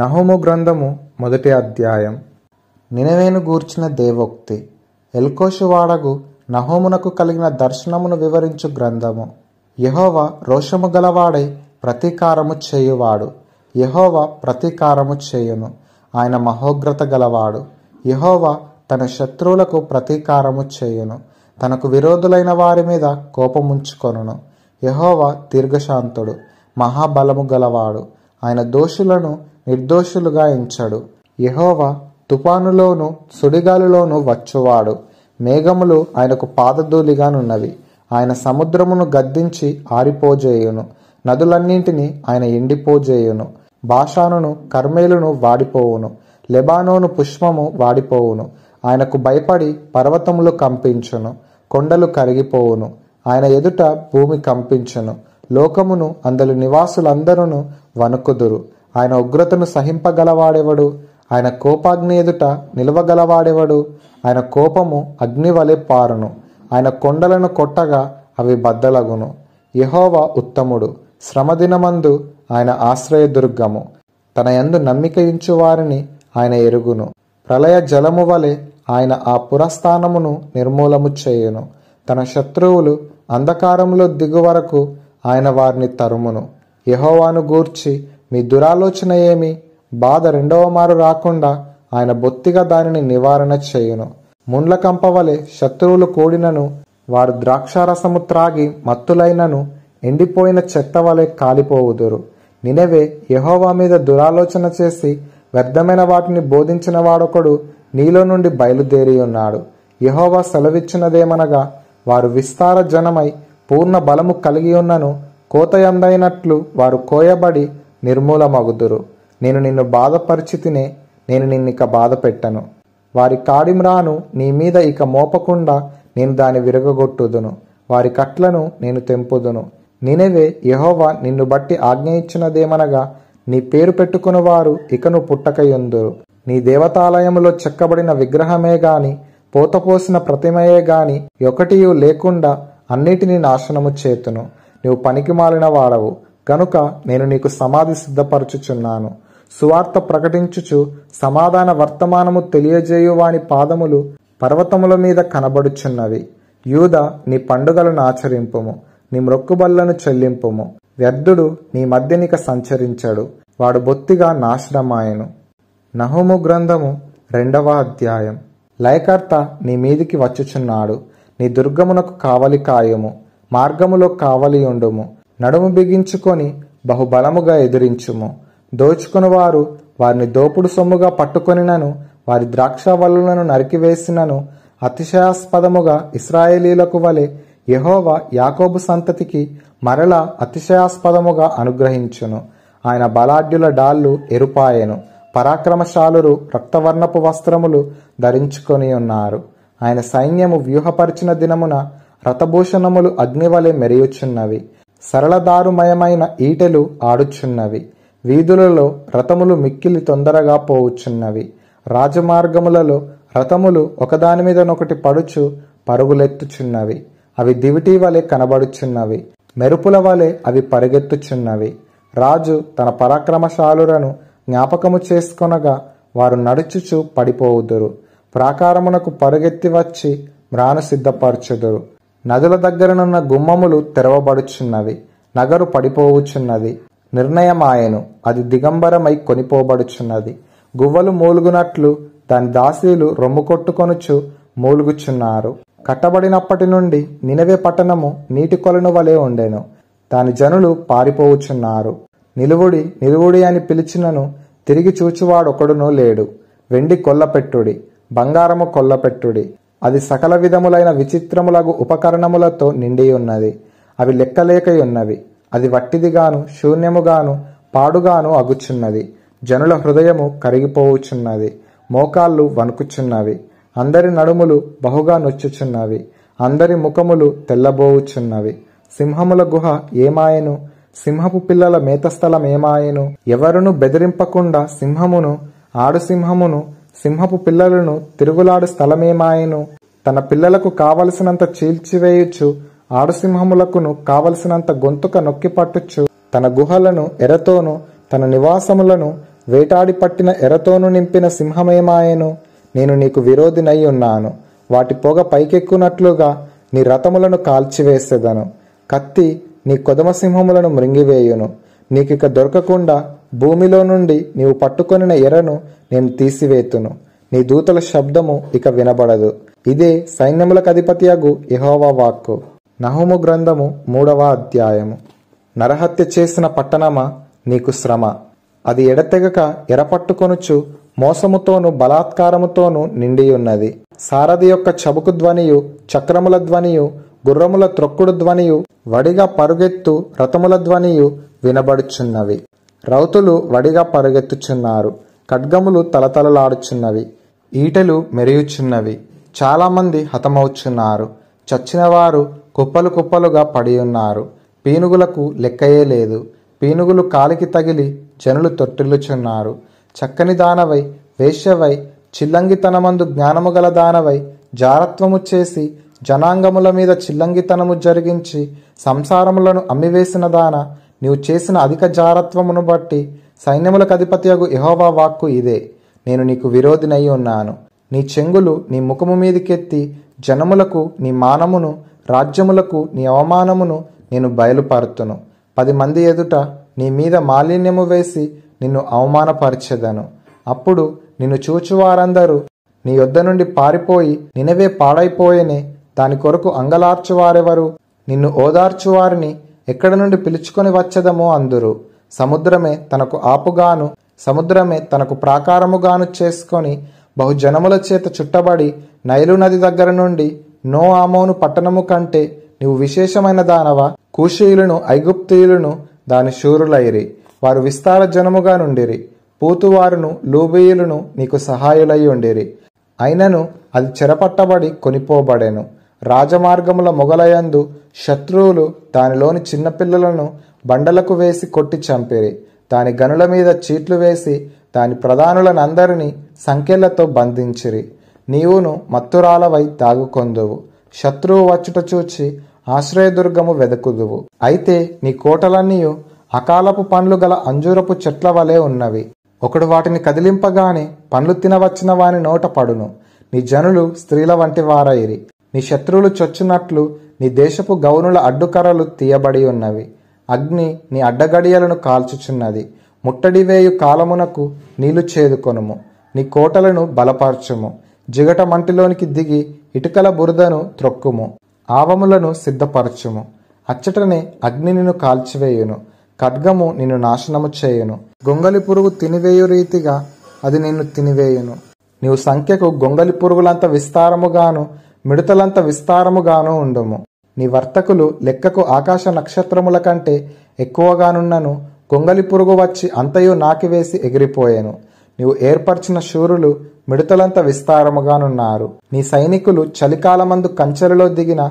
నహోము గ్రంథము మొదటి అధ్యాయం నినవేను గూర్చిన దేవోక్తి ఎల్కోషువాడగు నహోమునకు కలిగిన దర్శనమును వివరించు గ్రంథము యహోవ రోషము గలవాడై ప్రతీకారము చేయువాడు యహోవ ప్రతీకారము చేయును ఆయన మహోగ్రత గలవాడు యహోవ తన శత్రువులకు ప్రతీకారము చేయును తనకు విరోధులైన వారి మీద కోపముంచుకొనును యహోవ దీర్ఘశాంతుడు మహాబలము గలవాడు ఆయన దోషులను నిర్దోషులుగా ఎంచాడు యహోవా తుపానులోను సుడిగాలులోను వచ్చువాడు మేఘములు ఆయనకు పాదధూలిగానున్నవి ఆయన సముద్రమును గద్దించి ఆరిపోజేయును నదులన్నింటినీ ఆయన ఎండిపోజేయును బాషానును కర్మేలును వాడిపోవును లెబానోను పుష్పము వాడిపోవును ఆయనకు భయపడి పర్వతములు కంపించును కొండలు కరిగిపోవును ఆయన ఎదుట భూమి కంపించును లోకమును అందరి నివాసులందరూ వణుకుదురు ఆయన ఉగ్రతను సహింపగలవాడెవడు ఆయన కోపాగ్ని ఎదుట నిలవగలవాడెవడు ఆయన కోపము అగ్ని వలె పారును ఆయన కొండలను కొట్టగా అవి బద్దలగును యహోవ ఉత్తముడు శ్రమదినమందు ఆయన ఆశ్రయదుర్గము తన యందు నమ్మికయించు వారిని ఆయన ఎరుగును ప్రళయ జలము వలె ఆయన ఆ పురస్థానమును నిర్మూలము చేయును తన శత్రువులు అంధకారంలో దిగు వరకు ఆయన వారిని తరుమును యహోవాను గూర్చి మీ దురాలోచన ఏమి బాధ రెండవ మారు రాకుండా ఆయన బొత్తిగా దానిని నివారణ చేయును ముండ్ల కంపవలె శత్రువులు కూడినను వారు ద్రాక్షారసము త్రాగి మత్తులైనను ఎండిపోయిన చెత్త వలె కాలిపోవుదురు నినవే యహోవా మీద దురాలోచన చేసి వ్యర్థమైన వాటిని బోధించిన వాడొకడు నీలో నుండి బయలుదేరి ఉన్నాడు యహోవా సెలవిచ్చినదేమనగా వారు విస్తార జనమై పూర్ణ బలము కలిగి ఉన్నను కోతయందైనట్లు వారు కోయబడి నిర్మూలమగుదురు నేను నిన్ను బాధపరిచితినే నేను నిన్నిక బాధ పెట్టను వారి కాడిమ్రాను నీ మీద ఇక మోపకుండా నేను దాని విరగొట్టుదును వారి కట్లను నేను తెంపుదును నినవే యహోవా నిన్ను బట్టి ఆజ్ఞ ఇచ్చినదేమనగా నీ పేరు పెట్టుకున్న వారు ఇకను పుట్టకయుందురు నీ దేవతాలయములో చెక్కబడిన విగ్రహమే గాని పోతపోసిన ప్రతిమయే గాని ఒకటియు లేకుండా అన్నిటినీ నాశనము చేతును నీవు పనికి మాలిన వాడవు కనుక నేను నీకు సమాధి సిద్ధపరచుచున్నాను సువార్త ప్రకటించుచు సమాధాన వర్తమానము తెలియజేయు వాని పాదములు పర్వతముల మీద కనబడుచున్నవి యూద నీ పండుగలను ఆచరింపుము నీ మ్రొక్కుబళ్లను చెల్లింపుము వ్యర్థుడు నీ మధ్యనిక సంచరించడు వాడు బొత్తిగా నాశనమాయను నహుము గ్రంథము రెండవ అధ్యాయం లయకర్త నీ మీదికి వచ్చుచున్నాడు నీ దుర్గమునకు కావలి కాయము మార్గములో కావలి ఉండుము నడుము బిగించుకొని బహుబలముగా ఎదిరించుము దోచుకునివారు వారిని దోపుడు సొమ్ముగా పట్టుకొనినను వారి ద్రాక్ష వల్లులను నరికివేసినను అతిశయాస్పదముగా ఇస్రాయేలీలకు వలె యహోవ యాకోబు సంతతికి మరల అతిశయాస్పదముగా అనుగ్రహించును ఆయన బలాఢ్యుల డాళ్ళు ఎరుపాయెను పరాక్రమశాలురు రక్తవర్ణపు వస్త్రములు ధరించుకొని ఉన్నారు ఆయన సైన్యము వ్యూహపరిచిన దినమున రథభూషణములు అగ్నివలే మెరియుచున్నవి సరళదారుమయమైన ఈటెలు ఆడుచున్నవి వీధులలో రథములు మిక్కిలి తొందరగా పోవుచున్నవి రాజమార్గములలో రథములు మీదనొకటి పడుచు పరుగులెత్తుచున్నవి అవి దివిటి వలె కనబడుచున్నవి మెరుపుల వలె అవి పరిగెత్తుచున్నవి రాజు తన పరాక్రమశాలులను జ్ఞాపకము చేసుకొనగా వారు నడుచుచు పడిపోవుదురు ప్రాకారమునకు పరుగెత్తి వచ్చి మ్రాను సిద్ధపరచుదురు నదుల దగ్గరనున్న గుమ్మములు తెరవబడుచున్నవి నగరు పడిపోవుచున్నది నిర్ణయమాయను అది దిగంబరమై కొనిపోబడుచున్నది గువ్వలు మూలుగునట్లు దాని దాసీలు రొమ్ము కొట్టుకొనుచు మూలుగుచున్నారు కట్టబడినప్పటి నుండి నినవే పట్టణము నీటి కొలను వలె ఉండెను దాని జనులు పారిపోవుచున్నారు నిలువుడి నిలువుడి అని పిలిచినను తిరిగి చూచువాడొకడునూ లేడు వెండి కొల్లపెట్టుడి బంగారము కొల్లపెట్టుడి అది సకల విధములైన విచిత్రములగు ఉపకరణములతో నిండి ఉన్నది అవి లెక్కలేకయున్నవి అది వట్టిదిగాను శూన్యముగాను పాడుగాను అగుచున్నది జనుల హృదయము కరిగిపోవుచున్నది మోకాళ్ళు వణుకుచున్నవి అందరి నడుములు బహుగా నొచ్చుచున్నవి అందరి ముఖములు తెల్లబోవుచున్నవి సింహముల గుహ ఏమాయను సింహపు పిల్లల మేతస్థలం ఏమాయను ఎవరును బెదిరింపకుండా సింహమును ఆడు సింహమును సింహపు పిల్లలను తిరుగులాడు స్థలమేమాయను తన పిల్లలకు కావలసినంత చీల్చివేయుచు ఆడసింహములకును కావలసినంత గొంతుక నొక్కి పట్టుచు తన గుహలను ఎరతోను తన నివాసములను వేటాడి పట్టిన ఎరతోను నింపిన సింహమేమాయను నేను నీకు విరోధినై ఉన్నాను వాటి పొగ పైకెక్కునట్లుగా నీ రథములను కాల్చివేసేదను కత్తి నీ కొదమసింహములను మృంగివేయును నీకిక దొరకకుండా భూమిలో నుండి నీవు పట్టుకొనిన ఎరను నేను తీసివేతును నీ దూతల శబ్దము ఇక వినబడదు ఇదే సైన్యములకు అధిపతియగు యహోవా వాక్కు నహుము గ్రంథము మూడవ అధ్యాయము నరహత్య చేసిన పట్టణమా నీకు శ్రమ అది ఎడతెగక ఎరపట్టుకొనుచు మోసముతోను బలాత్కారముతోను నిండియున్నది సారథి యొక్క చబుకు ధ్వనియు చక్రముల ధ్వనియు గుర్రముల త్రొక్కుడు ధ్వనియు వడిగా పరుగెత్తు రథముల ధ్వనియు వినబడుచున్నవి రౌతులు వడిగా పరుగెత్తుచున్నారు ఖడ్గములు తలతలలాడుచున్నవి ఈటలు మెరుగుచున్నవి చాలామంది హతమవుచున్నారు చచ్చినవారు కుప్పలు కుప్పలుగా పడి ఉన్నారు పీనుగులకు లెక్కయే లేదు పీనుగులు కాలికి తగిలి జనులు తొట్టిల్లుచున్నారు చక్కని దానవై వేశ్యవై చిల్లంగితనమందు జ్ఞానము గల దానవై జారత్వము చేసి జనాంగముల మీద చిల్లంగితనము జరిగించి సంసారములను అమ్మివేసిన దాన నీవు చేసిన అధిక జారత్వమును బట్టి సైన్యములకు అధిపతియగు యహోవా వాక్కు ఇదే నేను నీకు విరోధినై ఉన్నాను నీ చెంగులు నీ ముఖము మీదకెత్తి జనములకు నీ మానమును రాజ్యములకు నీ అవమానమును నేను బయలుపరుతును పది మంది ఎదుట నీ మీద మాలిన్యము వేసి నిన్ను అవమానపరిచెదను అప్పుడు నిన్ను చూచువారందరూ నీ యొద్ద నుండి పారిపోయి నినవే పాడైపోయేనే దాని కొరకు అంగలార్చువారెవరు నిన్ను ఓదార్చువారిని ఎక్కడ నుండి పిలుచుకొని వచ్చదమో అందురు సముద్రమే తనకు ఆపుగాను సముద్రమే తనకు ప్రాకారముగాను చేసుకొని బహుజనముల చేత చుట్టబడి నైలు నది దగ్గర నుండి నో ఆమోను పట్టణము కంటే నీవు విశేషమైన దానవా కూషీయులను ఐగుప్తీయులను దాని శూరులైరి వారు విస్తార జనముగా నుండిరి పూతువారును లూబీయులను నీకు సహాయులై ఉండిరి అయినను అది చెరపట్టబడి కొనిపోబడెను రాజమార్గముల మొగలయందు శత్రువులు దానిలోని చిన్నపిల్లలను బండలకు వేసి కొట్టి చంపిరి దాని గనుల మీద చీట్లు వేసి దాని ప్రధానులనందరినీ సంఖ్యలతో బంధించిరి నీవును మత్తురాలవై తాగుకొందువు శత్రువు వచ్చుట చూచి ఆశ్రయదుర్గము వెదకుదువు అయితే నీ కోటలన్నీ అకాలపు పండ్లు గల అంజూరపు చెట్ల వలె ఉన్నవి ఒకడు వాటిని కదిలింపగానే పండ్లు తినవచ్చిన వాని నోట పడును నీ జనులు స్త్రీల వంటి వారైరి నీ శత్రువులు చొచ్చినట్లు నీ దేశపు గౌనుల అడ్డుకరలు తీయబడి ఉన్నవి అగ్ని నీ అడ్డగడియలను కాల్చుచున్నది ముట్టడివేయు కాలమునకు నీళ్లు చేదుకొనుము నీ కోటలను బలపరచుము జిగట మంటిలోనికి దిగి ఇటుకల బురదను త్రొక్కుము ఆవములను సిద్ధపరచుము అచ్చటనే అగ్ని నిన్ను కాల్చివేయును ఖడ్గము నిన్ను నాశనము చేయును గొంగలి పురుగు తినివేయు రీతిగా అది నిన్ను తినివేయును నీవు సంఖ్యకు గొంగలి పురుగులంత విస్తారముగాను మిడతలంత విస్తారముగాను ఉండుము నీ వర్తకులు లెక్కకు ఆకాశ నక్షత్రముల కంటే ఎక్కువగానున్నను గొంగలి పురుగు వచ్చి అంతయు నాకివేసి ఎగిరిపోయాను నీవు ఏర్పరిచిన శూరులు మిడతలంత విస్తారముగానున్నారు నీ సైనికులు చలికాలమందు కంచెలలో దిగిన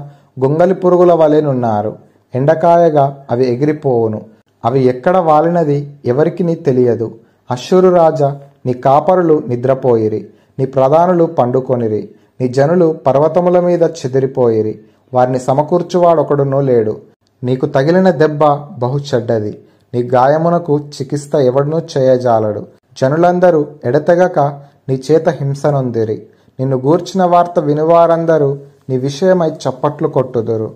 గొంగలి పురుగుల వలెనున్నారు ఎండకాయగా అవి ఎగిరిపోవును అవి ఎక్కడ వాలినది ఎవరికి నీ తెలియదు అశ్వరు రాజా నీ కాపరులు నిద్రపోయిరి నీ ప్రధానులు పండుకొనిరి నీ జనులు పర్వతముల మీద చెదిరిపోయిరి వారిని సమకూర్చువాడొకడునూ లేడు నీకు తగిలిన దెబ్బ బహు చెడ్డది నీ గాయమునకు చికిత్స ఎవడనూ చేయజాలడు జనులందరూ ఎడతెగక నీ చేత హింసనొందిరి నిన్ను గూర్చిన వార్త వినువారందరూ నీ విషయమై చప్పట్లు కొట్టుదురు